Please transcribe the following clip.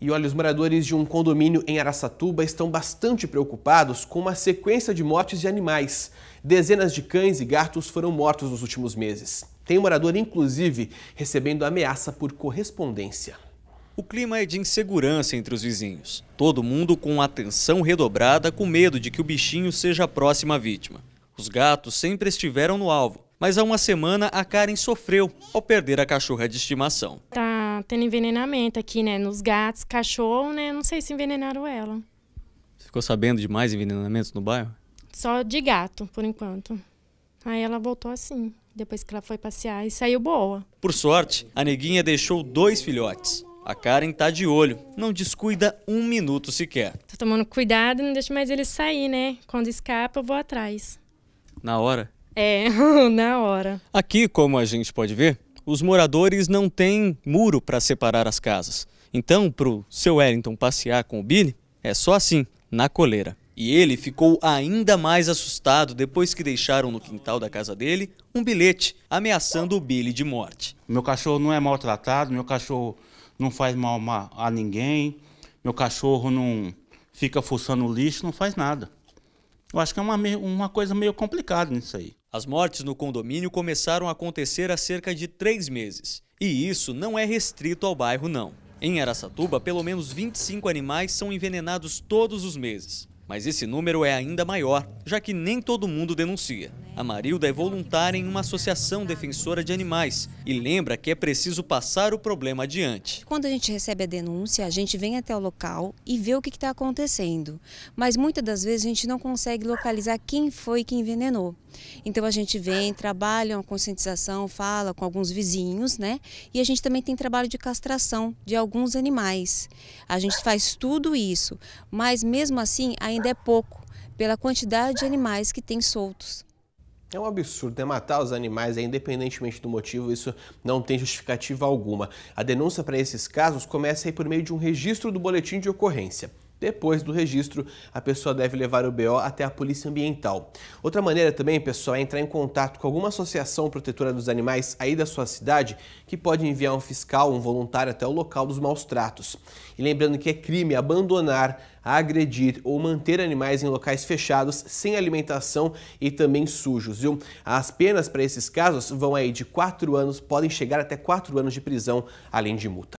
E olha, os moradores de um condomínio em Araçatuba estão bastante preocupados com uma sequência de mortes de animais. Dezenas de cães e gatos foram mortos nos últimos meses. Tem um morador, inclusive, recebendo ameaça por correspondência. O clima é de insegurança entre os vizinhos. Todo mundo com atenção redobrada, com medo de que o bichinho seja a próxima vítima. Os gatos sempre estiveram no alvo, mas há uma semana a Karen sofreu ao perder a cachorra de estimação. Tá tendo envenenamento aqui, né? Nos gatos, cachorro, né? Não sei se envenenaram ela. Você ficou sabendo de mais envenenamentos no bairro? Só de gato, por enquanto. Aí ela voltou assim, depois que ela foi passear e saiu boa. Por sorte, a neguinha deixou dois filhotes. A Karen tá de olho, não descuida um minuto sequer. Tô tá tomando cuidado, não deixo mais ele sair, né? Quando escapa, eu vou atrás. Na hora? É, na hora. Aqui, como a gente pode ver, os moradores não têm muro para separar as casas. Então, para o seu Wellington passear com o Billy, é só assim, na coleira. E ele ficou ainda mais assustado depois que deixaram no quintal da casa dele um bilhete ameaçando o Billy de morte. Meu cachorro não é maltratado, meu cachorro não faz mal a ninguém, meu cachorro não fica fuçando lixo, não faz nada. Eu acho que é uma, uma coisa meio complicada nisso aí. As mortes no condomínio começaram a acontecer há cerca de três meses. E isso não é restrito ao bairro, não. Em Araçatuba, pelo menos 25 animais são envenenados todos os meses. Mas esse número é ainda maior, já que nem todo mundo denuncia. A Marilda é voluntária em uma associação defensora de animais e lembra que é preciso passar o problema adiante. Quando a gente recebe a denúncia, a gente vem até o local e vê o que está acontecendo. Mas muitas das vezes a gente não consegue localizar quem foi que envenenou. Então a gente vem, trabalha uma conscientização, fala com alguns vizinhos, né? E a gente também tem trabalho de castração de alguns animais. A gente faz tudo isso, mas mesmo assim ainda ainda é pouco, pela quantidade de animais que tem soltos. É um absurdo, né? Matar os animais, é, independentemente do motivo, isso não tem justificativa alguma. A denúncia para esses casos começa aí por meio de um registro do boletim de ocorrência. Depois do registro, a pessoa deve levar o BO até a Polícia Ambiental. Outra maneira também, pessoal, é entrar em contato com alguma associação protetora dos animais aí da sua cidade, que pode enviar um fiscal, um voluntário até o local dos maus tratos. E lembrando que é crime abandonar, agredir ou manter animais em locais fechados, sem alimentação e também sujos, viu? As penas para esses casos vão aí de 4 anos, podem chegar até 4 anos de prisão, além de multa.